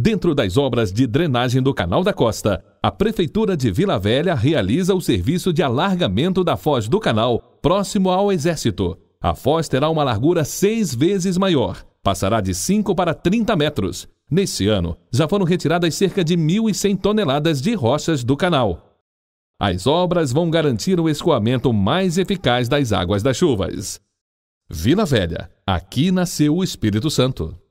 Dentro das obras de drenagem do Canal da Costa, a Prefeitura de Vila Velha realiza o serviço de alargamento da foz do canal, próximo ao Exército. A foz terá uma largura seis vezes maior, passará de 5 para 30 metros. Neste ano, já foram retiradas cerca de 1.100 toneladas de rochas do canal. As obras vão garantir o escoamento mais eficaz das águas das chuvas. Vila Velha, aqui nasceu o Espírito Santo.